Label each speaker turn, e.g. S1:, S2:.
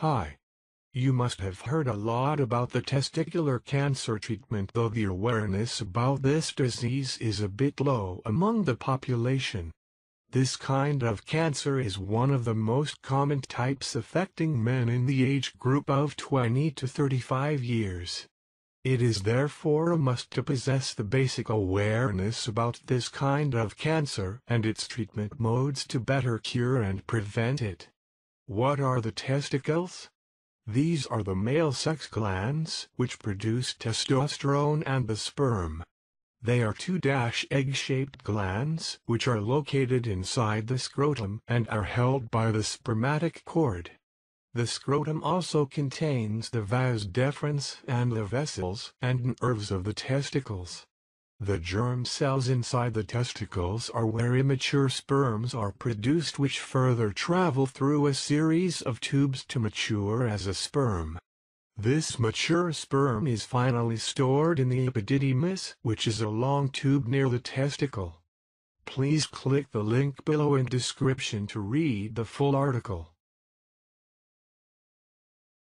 S1: Hi. You must have heard a lot about the testicular cancer treatment though the awareness about this disease is a bit low among the population. This kind of cancer is one of the most common types affecting men in the age group of 20 to 35 years. It is therefore a must to possess the basic awareness about this kind of cancer and its treatment modes to better cure and prevent it. What are the testicles? These are the male sex glands which produce testosterone and the sperm. They are two egg-shaped glands which are located inside the scrotum and are held by the spermatic cord. The scrotum also contains the vas deferens and the vessels and nerves of the testicles. The germ cells inside the testicles are where immature sperms are produced which further travel through a series of tubes to mature as a sperm. This mature sperm is finally stored in the epididymis, which is a long tube near the testicle. Please click the link below in description to read the full article.